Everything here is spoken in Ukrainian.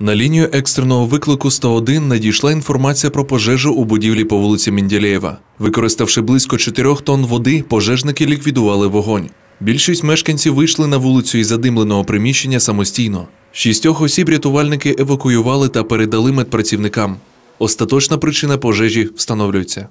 На лінію екстреного виклику 101 надійшла інформація про пожежу у будівлі по вулиці Мінділєєва. Використавши близько 4 тонн води, пожежники ліквідували вогонь. Більшість мешканців вийшли на вулицю із задимленого приміщення самостійно. Шістьох осіб рятувальники евакуювали та передали медпрацівникам. Остаточна причина пожежі встановлюється.